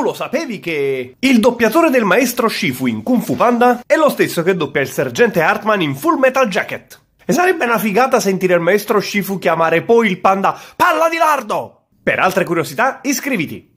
Tu lo sapevi che... Il doppiatore del maestro Shifu in Kung Fu Panda è lo stesso che doppia il sergente Hartman in Full Metal Jacket. E sarebbe una figata sentire il maestro Shifu chiamare poi il panda Palla di Lardo! Per altre curiosità iscriviti!